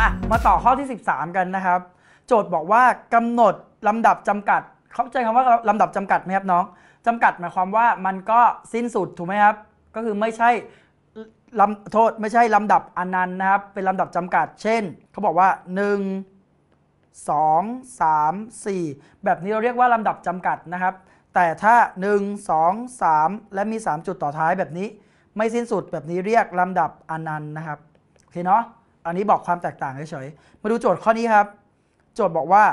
อ่ะ มาต่อข้อที่ 13 กันนะครับ โจทย์บอกว่ากำหนดลำดับจำกัด เข้าใจคำว่าลำดับจำกัดไหมครับน้องจำกัดหมายความว่ามันก็สิ้นสุดถูกไหมครับก็คือไม่ใช่ลำโทษไม่ใช่ลำดับอนันต์นะครับ เป็นลำดับจำกัด เช่นเขาบอกว่า 1 2 3 4 แบบนี้เราเรียกว่าลำดับจำกัดนะครับ แต่ถ้า 1 2 3 และมี 3 จุดต่อท้ายแบบนี้ ไม่สิ้นสุดแบบนี้เรียกลำดับอนันต์นะครับโอเคเนาะอันนี้บอกความแตกต่างเฉยๆ มาดูโจทย์ข้อนี้ครับ โจทย์บอกว่า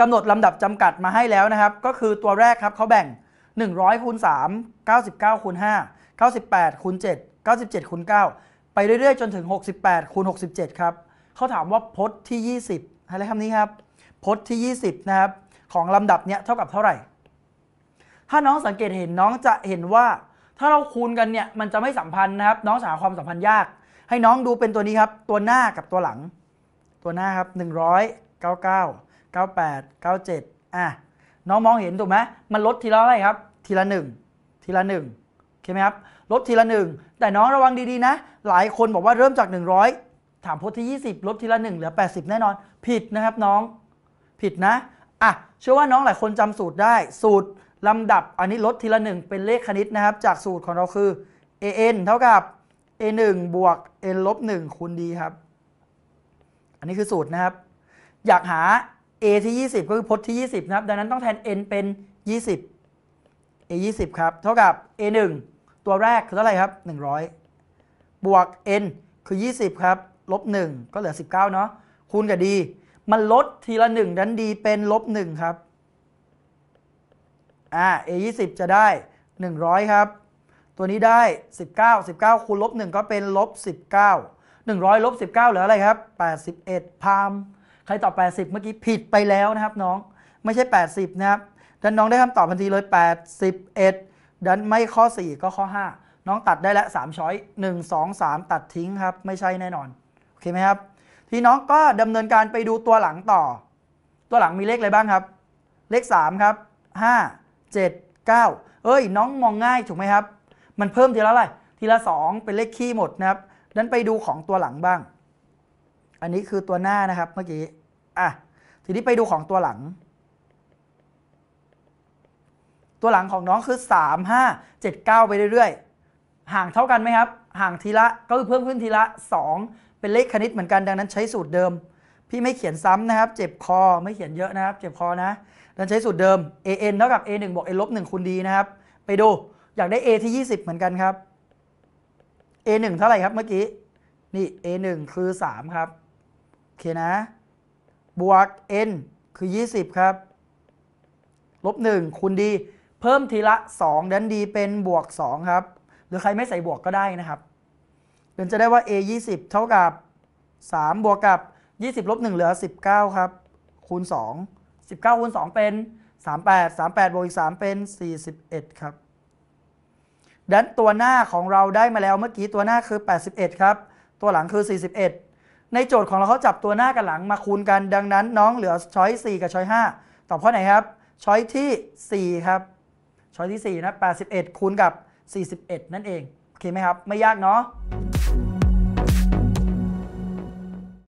กำหนดลำดับจำกัดมาให้แล้วนะครับ ก็คือตัวแรกครับเขาแบ่ง 100คูณ3 99คูณ5 98คูณ7 97คูณ9ไปเรื่อยๆ จนถึง 68คูณ67ครับเขาถามว่าพจน์ที่ 20อะไรคำนี้ครับ พจน์ที่ 20นะครับของลำดับเนี้ยเท่ากับเท่าไหร่ ถ้าน้องสังเกตเห็นน้องจะเห็นว่าถ้าเราคูณกันเนี่ยมันจะไม่สัมพันธ์นะครับน้องสาความสัมพันธ์ยากให้น้องดูเป็นตัวนี้ครับ ตัวหน้ากับตัวหลัง ตัวหน้าครับ100 99 98 97อ่ะน้องมองเห็นถูกไหมมันลดทีละอะไรครับ ทีละ 1 ทีละ1โอเคไหมครับลดทีละ1 แต่น้องระวังดีๆนะ หลายคนบอกว่าเริ่มจาก 100ถามโพสที่ 20 ลดทีละ1เหลือ 80 แน่นอน ผิดนะครับน้องผิดนะอ่ะเชื่อว่าน้องหลายคนจำสูตรได้ สูตร ลำดับ อันนี้ลดทีละ 1 เป็นเลขคณิตนะครับ จากสูตรของเราคือ an เท่ากับ a 1บวก n ลบ 1คูณ d ครับ อันนี้คือสูตรนะครับ อยากหา a ที่ 20 ก็คือพจน์ที่ 20 นะครับ ดังนั้นต้องแทน n เป็น 20 a 20 ครับ เท่ากับ a 1ตัวแรกคือเท่าไหร่ครับ 100 บวก n คือ 20 ครับลบ1 ก็เหลือ 19 เนาะคูณกับ d มันลดทีละ 1 ดัน d เป็นลบ1ครับอ่า a 20 จะได้ 100 ครับตัวนี้ได้ 19 19คูณลบ 1 ก็เป็นลบ 19 100ลบ19 เหลืออะไรครับ 81 พาม ใครตอบ 80 เมื่อกี้ผิดไปแล้วนะครับน้องไม่ใช่ 80 นะครับ ดันน้องได้คำตอบทันทีเลย 81 ดันไม่ข้อ 4 ก็ข้อ 5 น้องตัดได้แล้ว3ช้อย1 2 3 ตัดทิ้งครับ ไม่ใช่แน่นอน โอเคไหมครับ ทีน้องก็ดำเนินการไปดูตัวหลังต่อ ตัวหลังมีเลขอะไรบ้างครับ เลข3ครับ5 7 9 เอ้ย น้องมองง่ายถูกไหมครับมันเพิ่มทีละอะไร ทีละ2เป็นเลขคี่หมดนะครับนั้นไปดูของตัวหลังบ้าง อันนี้คือตัวหน้านะครับเมื่อกี้ อ่ะ ทีนี้ไปดูของตัวหลัง ตัวหลังของน้องคือ 3 5 7 9 ไปเรื่อยๆ ห่างเท่ากันไหมครับ ห่างทีละก็คือเพิ่มขึ้นทีละ 2 เป็นเลขคณิตเหมือนกัน ดังนั้นใช้สูตรเดิม พี่ไม่เขียนซ้ำนะครับ เจ็บคอไม่เขียนเยอะนะครับ เจ็บคอนะดังนั้นใช้สูตรเดิม an เท่ากับ a 1บวก a ลบ1คูณ d นะครับ ไปดูอยากได้ a ที่ 20 เหมือนกันครับ a 1เท่าไหร่ครับ เมื่อกี้ นี่ a 1คือ 3 ครับโอเคนะ บวก n คือ 20 ครับ ลบ 1คูณดีเพิ่มทีละ 2 ดันดีเป็นบวก 2 ครับ หรือใครไม่ใส่บวกก็ได้นะครับเราจะได้ว่า a 20 เท่ากับ 3 บวกกับ 20 ลบ 1 เหลือ 19 ครับ คูณ2 19คูณ2 เป็น 38 38 บวกอีก 3 เป็น 41 ครับดันตัวหน้าของเราได้มาแล้วเมื่อกี้ตัวหน้าคือ 81 ครับ ตัวหลังคือ 41 ในโจทย์ของเราเขาจับตัวหน้ากับหลังมาคูณกันดังนั้น น้องเหลือช้อย4กับช้อย5ตอบข้อไหนครับช้อยที่ 4 ครับช้อยที่4นะ 81 คูณกับ 41 นั่นเองโอเคไหมครับ ไม่ยากเนาะ